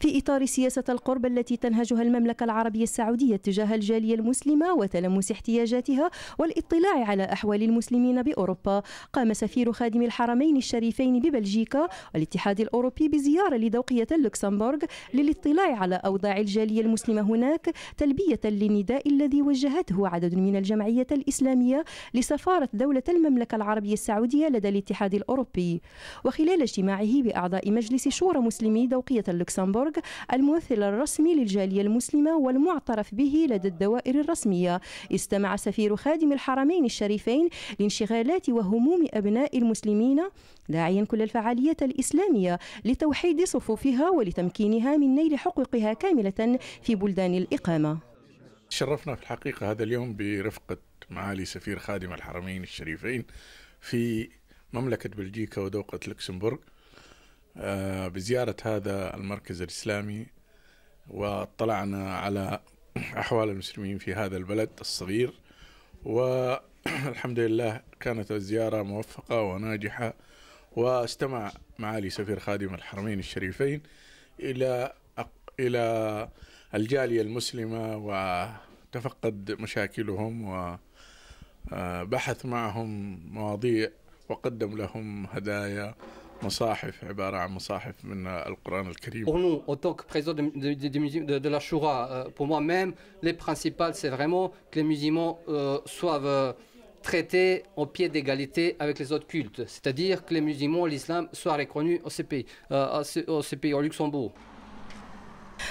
في إطار سياسة القرب التي تنهجها المملكة العربية السعودية تجاه الجالية المسلمة وتلمس احتياجاتها والاطلاع على أحوال المسلمين بأوروبا قام سفير خادم الحرمين الشريفين ببلجيكا والاتحاد الأوروبي بزيارة لدوقية لوكسمبورغ للاطلاع على أوضاع الجالية المسلمة هناك تلبية للنداء الذي وجهته عدد من الجمعية الإسلامية لسفارة دولة المملكة العربية السعودية لدى الاتحاد الأوروبي وخلال اجتماعه بأعضاء مجلس شورى مسلمي دوقية لوكسمبورغ بورغ الممثل الرسمي للجالية المسلمة والمعترف به لدى الدوائر الرسمية استمع سفير خادم الحرمين الشريفين لانشغالات وهموم أبناء المسلمين داعيا كل الفعالية الإسلامية لتوحيد صفوفها ولتمكينها من نيل حقوقها كاملة في بلدان الإقامة شرفنا في الحقيقة هذا اليوم برفقة معالي سفير خادم الحرمين الشريفين في مملكة بلجيكا ودوقة لوكسمبورغ آه، بزيارة هذا المركز الإسلامي واطلعنا على أحوال المسلمين في هذا البلد الصغير والحمد لله كانت الزيارة موفقة وناجحة واستمع معالي سفير خادم الحرمين الشريفين إلى إلى الجالية المسلمة وتفقد مشاكلهم وبحث آه، معهم مواضيع وقدم لهم هدايا Pour nous, en tant que président de, la Shura, euh, pour moi-même, le principal, c'est vraiment que les musulmans euh, soient euh, traités en pied d'égalité avec les autres cultes, c'est-à-dire que les musulmans, l'islam, soient reconnus au CPI, au, CPI, au Luxembourg.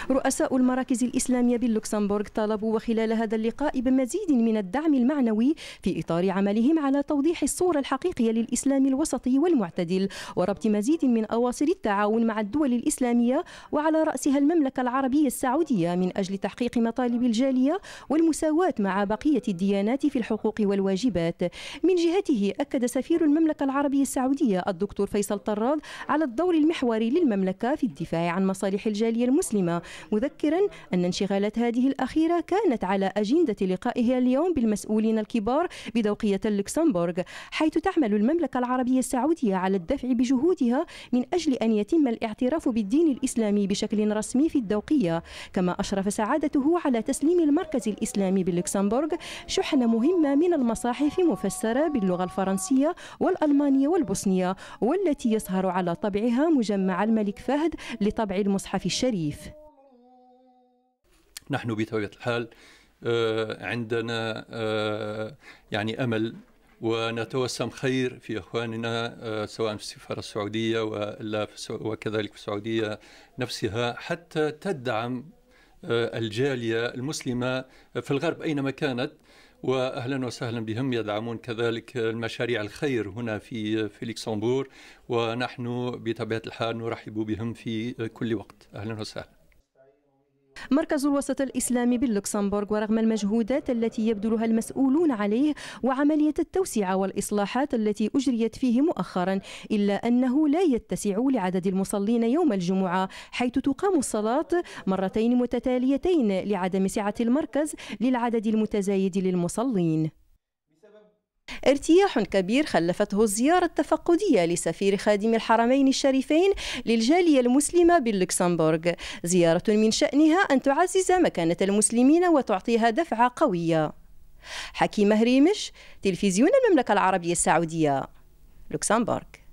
رؤساء المراكز الإسلامية باللوكسمبورغ طالبوا وخلال هذا اللقاء بمزيد من الدعم المعنوي في إطار عملهم على توضيح الصورة الحقيقية للإسلام الوسطي والمعتدل وربط مزيد من أواصر التعاون مع الدول الإسلامية وعلى رأسها المملكة العربية السعودية من أجل تحقيق مطالب الجالية والمساواة مع بقية الديانات في الحقوق والواجبات من جهته أكد سفير المملكة العربية السعودية الدكتور فيصل طراد على الدور المحوري للمملكة في الدفاع عن مصالح الجالية المسلمة مذكرا أن انشغالات هذه الأخيرة كانت على أجندة لقائها اليوم بالمسؤولين الكبار بدوقية لوكسمبورغ حيث تعمل المملكة العربية السعودية على الدفع بجهودها من أجل أن يتم الاعتراف بالدين الإسلامي بشكل رسمي في الدوقية كما أشرف سعادته على تسليم المركز الإسلامي بلوكسمبورغ شحنة مهمة من المصاحف مفسرة باللغة الفرنسية والألمانية والبوسنية والتي يسهر على طبعها مجمع الملك فهد لطبع المصحف الشريف نحن بطبيعه الحال آه، عندنا آه، يعني امل ونتوسم خير في اخواننا آه، سواء في السفاره السعوديه ولا وكذلك في السعوديه نفسها حتى تدعم الجاليه المسلمه في الغرب اينما كانت واهلا وسهلا بهم يدعمون كذلك المشاريع الخير هنا في في لوكسمبورغ ونحن بطبيعه الحال نرحب بهم في كل وقت اهلا وسهلا مركز الوسط الإسلامي باللوكسمبورغ ورغم المجهودات التي يبذلها المسؤولون عليه وعملية التوسعة والإصلاحات التي أجريت فيه مؤخرا إلا أنه لا يتسع لعدد المصلين يوم الجمعة حيث تقام الصلاة مرتين متتاليتين لعدم سعة المركز للعدد المتزايد للمصلين ارتياح كبير خلفته الزيارة التفقدية لسفير خادم الحرمين الشريفين للجالية المسلمة باللوكسمبورغ زيارة من شأنها أن تعزز مكانة المسلمين وتعطيها دفعة قوية حكيمة هريمش تلفزيون المملكة العربية السعودية لوكسمبورغ